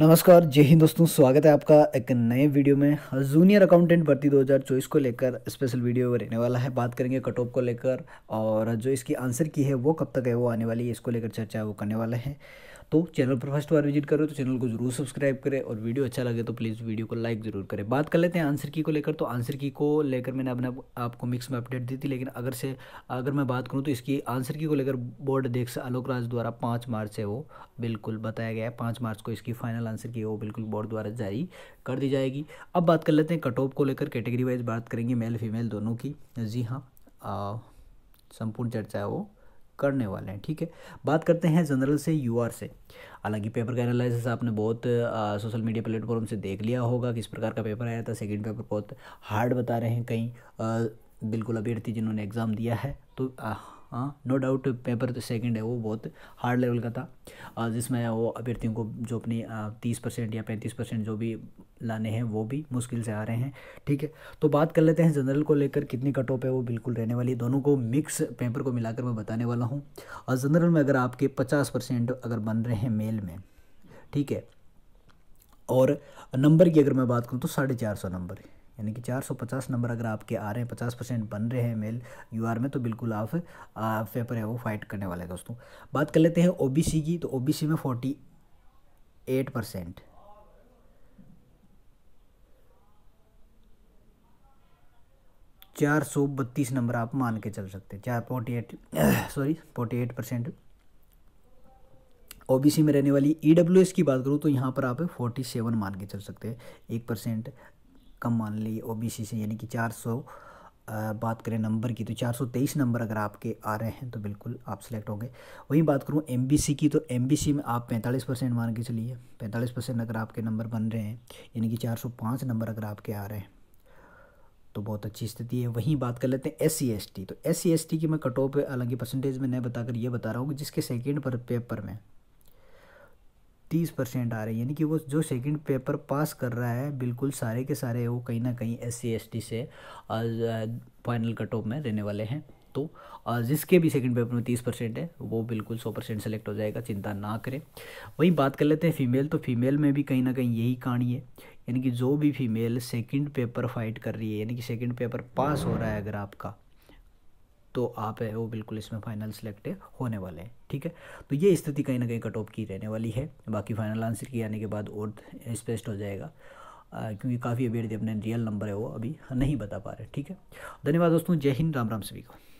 नमस्कार जय हिंद दोस्तों स्वागत है आपका एक नए वीडियो में जूनियर अकाउंटेंट भर्ती 2024 को लेकर स्पेशल वीडियो रहने वाला है बात करेंगे कट ऑफ को लेकर और जो इसकी आंसर की है वो कब तक है वो आने वाली है इसको लेकर चर्चा वो करने वाला है तो चैनल पर फर्स्ट बार विजिट करो तो चैनल को जरूर सब्सक्राइब करें और वीडियो अच्छा लगे तो प्लीज़ वीडियो को लाइक जरूर करें बात कर लेते हैं आंसर की को लेकर तो आंसर की को लेकर मैंने अपने आपको मिक्स में अपडेट दी थी लेकिन अगर से अगर मैं बात करूँ तो इसकी आंसर की को लेकर बोर्ड अध्यक्ष आलोक राज द्वारा पाँच मार्च से वो बिल्कुल बताया गया है पाँच मार्च को इसकी फाइनल आंसर की वो बिल्कुल बोर्ड द्वारा जारी कर दी जाएगी अब बात कर लेते हैं कट ऑफ को लेकर कैटेगरी वाइज बात करेंगे मेल फीमेल दोनों की जी हाँ संपूर्ण चर्चा है वो करने वाले हैं ठीक है बात करते हैं जनरल से यूआर से हालांकि पेपर का एनालिसिस आपने बहुत सोशल मीडिया प्लेटफॉर्म से देख लिया होगा किस प्रकार का पेपर आया था सेकंड पेपर बहुत हार्ड बता रहे हैं कहीं बिल्कुल अभ्यर्थी जिन्होंने एग्ज़ाम दिया है तो आ, हाँ नो डाउट पेपर तो सेकंड है वो बहुत हार्ड लेवल का था जिसमें वो अभ्यर्थियों को जो अपनी तीस परसेंट या पैंतीस परसेंट जो भी लाने हैं वो भी मुश्किल से आ रहे हैं ठीक है तो बात कर लेते हैं जनरल को लेकर कितनी कट ऑफ है वो बिल्कुल रहने वाली दोनों को मिक्स पेपर को मिलाकर मैं बताने वाला हूँ और जनरल में अगर आपके पचास परसेंट अगर बन रहे हैं मेल में ठीक है और नंबर की अगर मैं बात करूँ तो साढ़े चार सौ नंबर है यानी कि 450 नंबर अगर आपके आ रहे हैं पचास परसेंट बन रहे हैं मेल यू में तो बिल्कुल आप पेपर है वो फाइट करने वाले हैं दोस्तों बात कर लेते हैं ओ की तो ओ में फोर्टी एट परसेंट चार सौ बत्तीस नंबर आप मान के चल सकते हैं चार forty eight sorry forty eight percent ओ में रहने वाली ई e की बात करूँ तो यहाँ पर आप फोर्टी सेवन मान के चल सकते हैं एक परसेंट कम मान ली सी से यानी कि 400 बात करें नंबर की तो 423 नंबर अगर आपके आ रहे हैं तो बिल्कुल आप सिलेक्ट होंगे वहीं बात बी सी की तो सी में आप 45 परसेंट मान के चलिए 45 परसेंट अगर आपके नंबर बन रहे हैं यानी कि 405 नंबर अगर आपके आ रहे हैं तो बहुत अच्छी स्थिति है वहीं बात कर लेते हैं एस सी e तो एस सी e की मैं कट ऑफ हालांकि परसेंटेज में नहीं बताकर ये बता रहा हूँ कि जिसके सेकेंड पर पेपर में तीस परसेंट आ रहे हैं यानी कि वो जो सेकंड पेपर पास कर रहा है बिल्कुल सारे के सारे वो कहीं ना कहीं एस सी से फाइनल कट ऑफ में रहने वाले हैं तो जिसके भी सेकंड पेपर में तीस परसेंट है वो बिल्कुल सौ परसेंट सेलेक्ट हो जाएगा चिंता ना करें वहीं बात कर लेते हैं फीमेल तो फीमेल में भी कहीं ना कहीं यही कहानी है यानी कि जो भी फीमेल सेकंड पेपर फाइट कर रही है यानी कि सेकंड पेपर पास हो रहा है अगर आपका तो आप है वो बिल्कुल इसमें फाइनल सेलेक्ट होने वाले हैं ठीक है तो ये स्थिति कहीं ना कहीं कट ऑफ की रहने वाली है बाकी फाइनल आंसर की आने के बाद और स्पेस्ट हो जाएगा आ, क्योंकि काफ़ी अभ्यर्थी अपने रियल नंबर है वो अभी नहीं बता पा रहे ठीक है धन्यवाद दोस्तों जय हिंद राम राम सभी को